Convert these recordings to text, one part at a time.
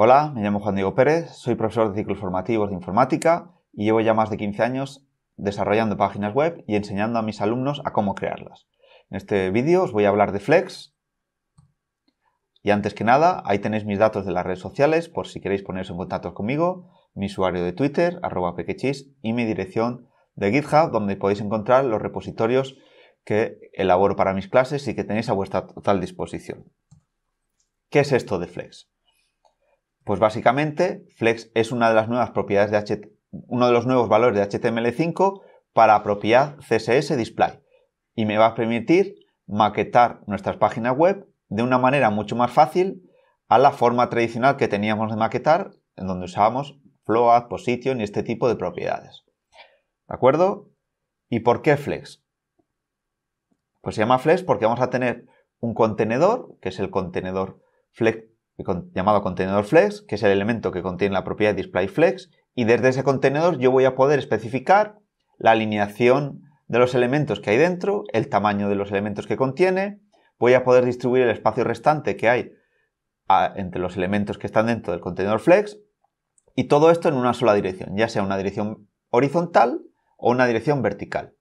Hola, me llamo Juan Diego Pérez, soy profesor de ciclos formativos de informática y llevo ya más de 15 años desarrollando páginas web y enseñando a mis alumnos a cómo crearlas. En este vídeo os voy a hablar de Flex y antes que nada, ahí tenéis mis datos de las redes sociales por si queréis poneros en contacto conmigo, mi usuario de Twitter, arroba pequechis, y mi dirección de GitHub, donde podéis encontrar los repositorios que elaboro para mis clases y que tenéis a vuestra total disposición. ¿Qué es esto de Flex? Pues básicamente, flex es una de las nuevas propiedades de uno de los nuevos valores de HTML5 para propiedad CSS Display y me va a permitir maquetar nuestras páginas web de una manera mucho más fácil a la forma tradicional que teníamos de maquetar, en donde usábamos float, position y este tipo de propiedades. ¿De acuerdo? ¿Y por qué flex? Pues se llama flex porque vamos a tener un contenedor, que es el contenedor flex llamado contenedor flex, que es el elemento que contiene la propiedad display flex, y desde ese contenedor yo voy a poder especificar la alineación de los elementos que hay dentro, el tamaño de los elementos que contiene, voy a poder distribuir el espacio restante que hay entre los elementos que están dentro del contenedor flex, y todo esto en una sola dirección, ya sea una dirección horizontal o una dirección vertical.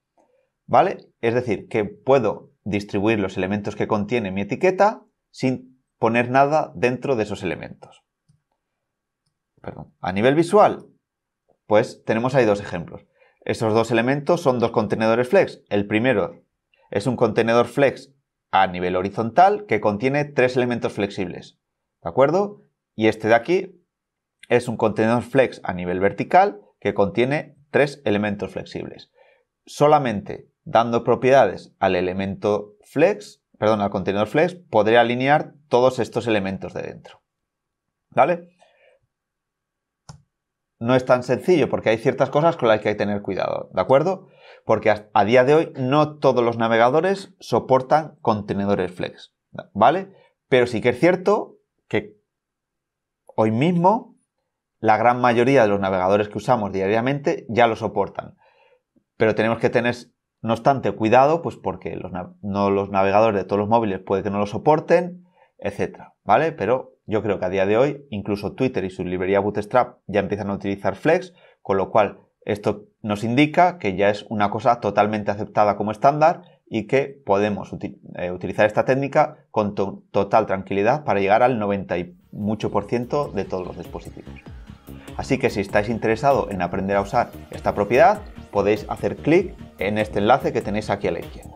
¿Vale? Es decir, que puedo distribuir los elementos que contiene mi etiqueta sin poner nada dentro de esos elementos. A nivel visual, pues tenemos ahí dos ejemplos. Esos dos elementos son dos contenedores flex. El primero es un contenedor flex a nivel horizontal que contiene tres elementos flexibles. ¿De acuerdo? Y este de aquí es un contenedor flex a nivel vertical que contiene tres elementos flexibles. Solamente dando propiedades al elemento flex perdón, al contenedor flex, podría alinear todos estos elementos de dentro. ¿Vale? No es tan sencillo porque hay ciertas cosas con las que hay que tener cuidado, ¿de acuerdo? Porque a día de hoy no todos los navegadores soportan contenedores flex, ¿vale? Pero sí que es cierto que hoy mismo la gran mayoría de los navegadores que usamos diariamente ya lo soportan. Pero tenemos que tener no obstante, cuidado, pues porque los, no los navegadores de todos los móviles puede que no lo soporten, etc. ¿vale? Pero yo creo que a día de hoy incluso Twitter y su librería Bootstrap ya empiezan a utilizar Flex, con lo cual esto nos indica que ya es una cosa totalmente aceptada como estándar y que podemos eh, utilizar esta técnica con total tranquilidad para llegar al 90 de todos los dispositivos. Así que si estáis interesados en aprender a usar esta propiedad, podéis hacer clic en este enlace que tenéis aquí a la izquierda.